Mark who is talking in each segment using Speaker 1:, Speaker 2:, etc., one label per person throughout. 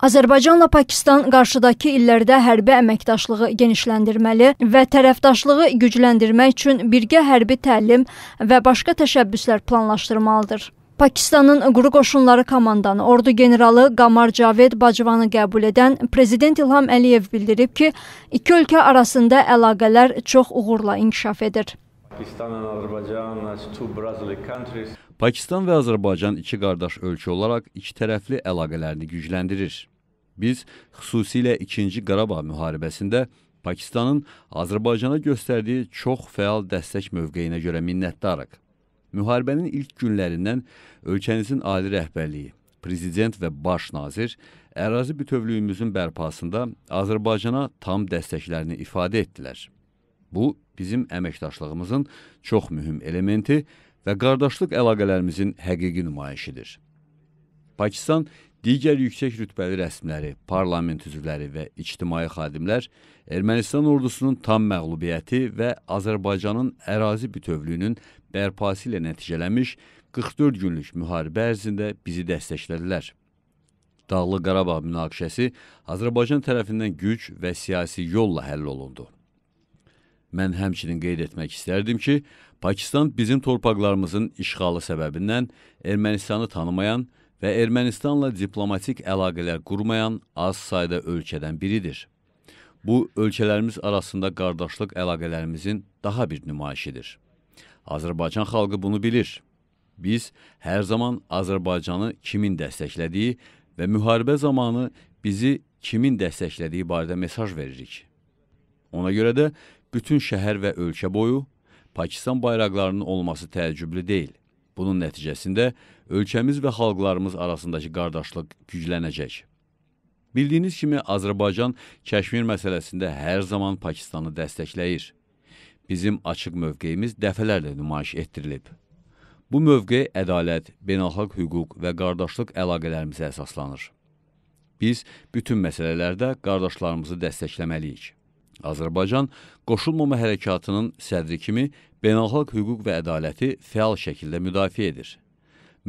Speaker 1: Azərbaycanla Pakistan qarşıdakı illərdə hərbi əməkdaşlığı genişləndirməli və tərəfdaşlığı gücləndirmək üçün birgə hərbi təlim və başqa təşəbbüslər planlaşdırmalıdır. Pakistanın quru qoşunları komandanı ordu generalı Qamar Caved Bacıvanı qəbul edən prezident İlham Əliyev bildirib ki, iki ölkə arasında əlaqələr çox uğurla inkişaf edir. Pakistan and Azerbaijan
Speaker 2: as two brotherly countries Pakistan və Azərbaycan iki qardaş ölkə olaraq ikitərəfli əlaqələrini gücləndirir. Biz xüsusilə 2-ci Qarabağ müharibəsində Pakistanın Azərbaycana göstərdiyi çox fəal dəstək mövqeyinə görə minnətdarıq. Müharibənin ilk günlərindən ölkənizin ali rəhbərliyi, prezident və baş nazir ərazi bütövlüyümüzün bərpasında Azərbaycana tam dəstəklərini ifadə etdilər. Bu bizim əməkdaşlığımızın çox mühüm elementi və qardaşlıq əlaqələrimizin həqiqi nümayişidir. Pakistan digər yüksək rütbəli rəsmiləri, parlament üzvləri və ictimai xadimlər Ermənistan ordusunun tam məğlubiyyəti və Azərbaycanın ərazi bütövlüyünün bərpası ilə nəticələmiş 44 günlük müharibə ərzində bizi dəstəklədilər. Dağlıq Qarabağ münaqişəsi Azərbaycan tərəfindən güc və siyasi yolla həll olundu. Mən həmçinin qeyd etmək istərdim ki, Pakistan bizim torpaqlarımızın işğalı səbəbindən Ermənistanı tanımayan və Ermənistanla diplomatik əlaqələr qurmayan az sayda ölkədən biridir. Bu, ölkələrimiz arasında qardaşlıq əlaqələrimizin daha bir nümayişidir. Azərbaycan xalqı bunu bilir. Biz hər zaman Azərbaycanı kimin dəstəklədiyi və müharibə zamanı bizi kimin dəstəklədiyi barədə mesaj veririk. Ona görə də bütün şəhər və ölkə boyu Pakistan bayraqlarının olması təəccüblü deyil. Bunun nəticəsində ölkəmiz və xalqlarımız arasındakı qardaşlıq güclənəcək. Bildiyiniz kimi Azərbaycan Kəşmir məsələsində hər zaman Pakistanı dəstəkləyir. Bizim açıq mövqeyimiz dəfələrlə nümayiş etdirilib. Bu mövqe ədalət, beynəlxalq hüquq və qardaşlıq əlaqələrimizə əsaslanır. Biz bütün məsələlərdə qardaşlarımızı dəstəkləməliyik. Azərbaycan qoşulmama hərəkatının sədri kimi beynəlxalq hüquq və ədaləti fəal şəkildə müdafiə edir.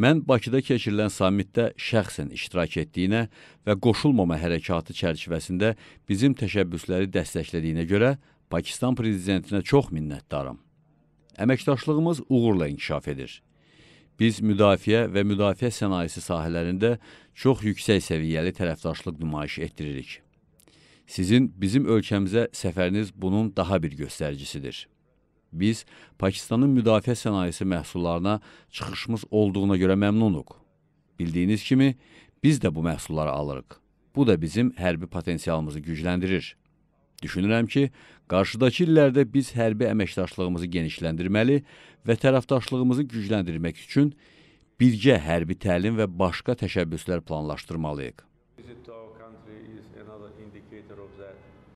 Speaker 2: Mən Bakıda keçirilən sammitdə şəxsən iştirak etdiyinə və qoşulmama hərəkatı çərçivəsində bizim təşəbbüsləri dəstəklədiyinə görə Pakistan prezidentinə çox minnətdaram. Əməkdaşlığımız uğurla inkişaf edir. Biz müdafiə və müdafiə sənayesi sahələrində çox yüksək səviyyəli tərəfdaşlıq nümayiş etdiririk. Sizin bizim ölkəmizə səfəriniz bunun daha bir göstəricisidir. Biz Pakistanın müdafiə sənayesi məhsullarına çıxışımız olduğuna görə məmnunuq. Bildiyiniz kimi, biz də bu məhsulları alırıq. Bu da bizim hərbi potensialımızı gücləndirir. Düşünürəm ki, qarşıdakı illərdə biz hərbi əməkdaşlığımızı genişləndirməli və tərəfdaşlığımızı gücləndirmək üçün birgə hərbi təlim və başqa təşəbbüslər planlaşdırmalıyıq.